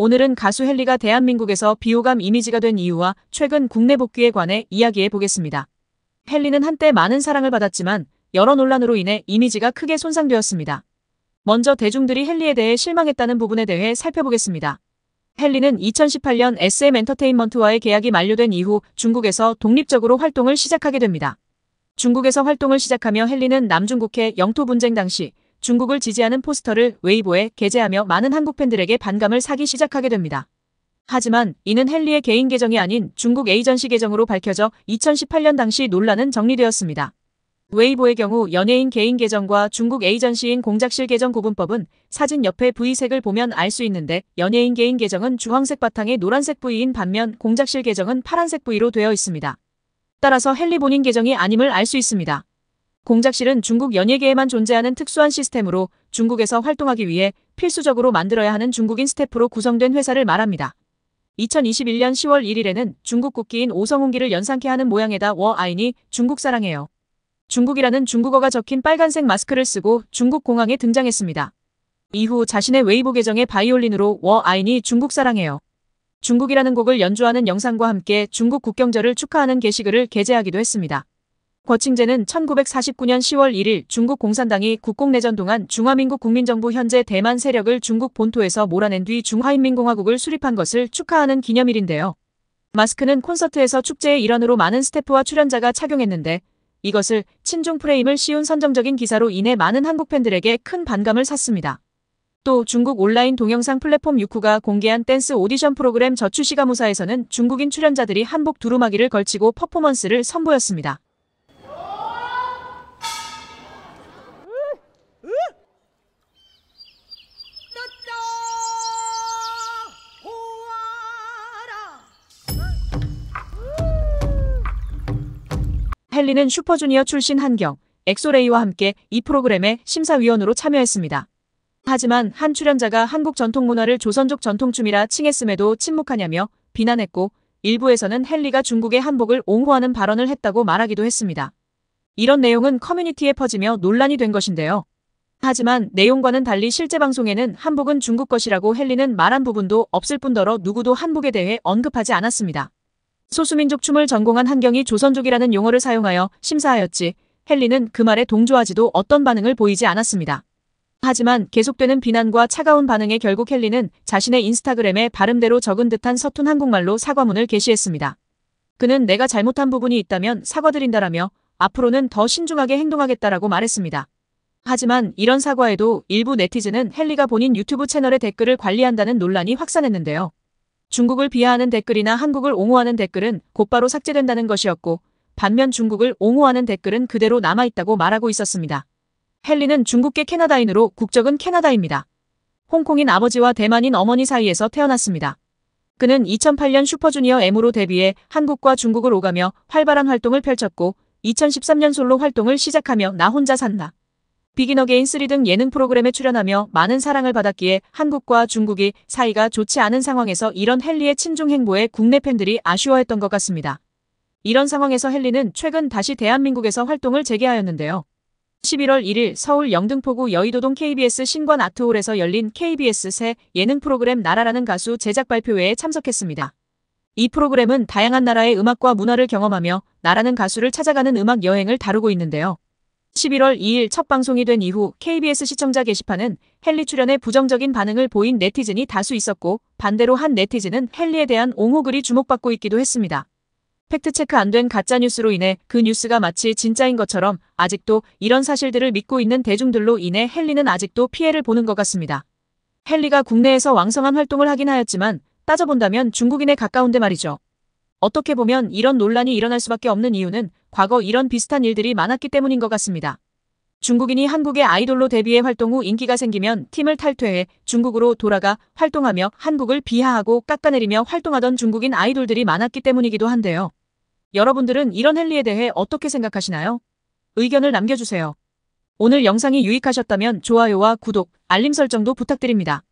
오늘은 가수 헨리가 대한민국에서 비호감 이미지가 된 이유와 최근 국내 복귀에 관해 이야기해 보겠습니다. 헨리는 한때 많은 사랑을 받았지만 여러 논란으로 인해 이미지가 크게 손상되었습니다. 먼저 대중들이 헨리에 대해 실망했다는 부분에 대해 살펴보겠습니다. 헨리는 2018년 SM 엔터테인먼트와의 계약이 만료된 이후 중국에서 독립적으로 활동을 시작하게 됩니다. 중국에서 활동을 시작하며 헨리는 남중국해 영토 분쟁 당시 중국을 지지하는 포스터를 웨이보에 게재하며 많은 한국 팬들에게 반감을 사기 시작하게 됩니다. 하지만 이는 헨리의 개인 계정이 아닌 중국 에이전시 계정으로 밝혀져 2018년 당시 논란은 정리되었습니다. 웨이보의 경우 연예인 개인 계정과 중국 에이전시인 공작실 계정 구분법은 사진 옆에 V색을 보면 알 수 있는데 연예인 개인 계정은 주황색 바탕에 노란색 V인 반면 공작실 계정은 파란색 V로 되어 있습니다. 따라서 헨리 본인 계정이 아님을 알 수 있습니다. 공작실은 중국 연예계에만 존재하는 특수한 시스템으로 중국에서 활동하기 위해 필수적으로 만들어야 하는 중국인 스태프로 구성된 회사를 말합니다. 2021년 10월 1일에는 중국 국기인 오성훈기를 연상케 하는 모양에다 워 아인이 중국 사랑해요. 중국이라는 중국어가 적힌 빨간색 마스크를 쓰고 중국 공항에 등장했습니다. 이후 자신의 웨이보 계정에 바이올린으로 워 아인이 중국 사랑해요. 중국이라는 곡을 연주하는 영상과 함께 중국 국경절을 축하하는 게시글을 게재하기도 했습니다. 거칭제는 1949년 10월 1일 중국 공산당이 국공 내전 동안 중화민국 국민정부 현재 대만 세력을 중국 본토에서 몰아낸 뒤 중화인민공화국을 수립한 것을 축하하는 기념일인데요. 마스크는 콘서트에서 축제의 일환으로 많은 스태프와 출연자가 착용했는데 이것을 친중 프레임을 씌운 선정적인 기사로 인해 많은 한국 팬들에게 큰 반감을 샀습니다. 또 중국 온라인 동영상 플랫폼 유쿠가 공개한 댄스 오디션 프로그램 저추시가무사에서는 중국인 출연자들이 한복 두루마기를 걸치고 퍼포먼스를 선보였습니다. 헨리는 슈퍼주니어 출신 한경, 엑소레이와 함께 이프로그램에 심사위원으로 참여했습니다. 하지만 한 출연자가 한국 전통문화를 조선족 전통춤이라 칭했음에도 침묵하냐며 비난했고 일부에서는 헨리가 중국의 한복을 옹호하는 발언을 했다고 말하기도 했습니다. 이런 내용은 커뮤니티에 퍼지며 논란이 된 것인데요. 하지만 내용과는 달리 실제 방송에는 한복은 중국 것이라고 헨리는 말한 부분도 없을 뿐더러 누구도 한복에 대해 언급하지 않았습니다. 소수민족 춤을 전공한 한경이 조선족이라는 용어를 사용하여 심사하였지 헨리는 그 말에 동조하지도 어떤 반응을 보이지 않았습니다. 하지만 계속되는 비난과 차가운 반응에 결국 헨리는 자신의 인스타그램에 발음대로 적은 듯한 서툰 한국말로 사과문을 게시했습니다. 그는 내가 잘못한 부분이 있다면 사과드린다라며 앞으로는 더 신중하게 행동하겠다라고 말했습니다. 하지만 이런 사과에도 일부 네티즌은 헨리가 본인 유튜브 채널의 댓글을 관리한다는 논란이 확산했는데요. 중국을 비하하는 댓글이나 한국을 옹호하는 댓글은 곧바로 삭제된다는 것이었고 반면 중국을 옹호하는 댓글은 그대로 남아있다고 말하고 있었습니다. 헨리는 중국계 캐나다인으로 국적은 캐나다입니다. 홍콩인 아버지와 대만인 어머니 사이에서 태어났습니다. 그는 2008년 슈퍼주니어 M으로 데뷔해 한국과 중국을 오가며 활발한 활동을 펼쳤고 2013년 솔로 활동을 시작하며 나 혼자 산다. 비긴 어게인 3 등 예능 프로그램에 출연하며 많은 사랑을 받았기에 한국과 중국이 사이가 좋지 않은 상황에서 이런 헨리의 친중 행보에 국내 팬들이 아쉬워했던 것 같습니다. 이런 상황에서 헨리는 최근 다시 대한민국에서 활동을 재개하였는데요. 11월 1일 서울 영등포구 여의도동 KBS 신관 아트홀에서 열린 KBS 새 예능 프로그램 나라라는 가수 제작 발표회에 참석했습니다. 이 프로그램은 다양한 나라의 음악과 문화를 경험하며 나라는 가수를 찾아가는 음악 여행을 다루고 있는데요. 11월 2일 첫 방송이 된 이후 KBS 시청자 게시판은 헨리 출연에 부정적인 반응을 보인 네티즌이 다수 있었고 반대로 한 네티즌은 헨리에 대한 옹호 글이 주목받고 있기도 했습니다. 팩트체크 안 된 가짜뉴스로 인해 그 뉴스가 마치 진짜인 것처럼 아직도 이런 사실들을 믿고 있는 대중들로 인해 헨리는 아직도 피해를 보는 것 같습니다. 헨리가 국내에서 왕성한 활동을 하긴 하였지만 따져본다면 중국인에 가까운데 말이죠. 어떻게 보면 이런 논란이 일어날 수밖에 없는 이유는 과거 이런 비슷한 일들이 많았기 때문인 것 같습니다. 중국인이 한국의 아이돌로 데뷔해 활동 후 인기가 생기면 팀을 탈퇴해 중국으로 돌아가 활동하며 한국을 비하하고 깎아내리며 활동하던 중국인 아이돌들이 많았기 때문이기도 한데요. 여러분들은 이런 헨리에 대해 어떻게 생각하시나요? 의견을 남겨주세요. 오늘 영상이 유익하셨다면 좋아요와 구독, 알림 설정도 부탁드립니다.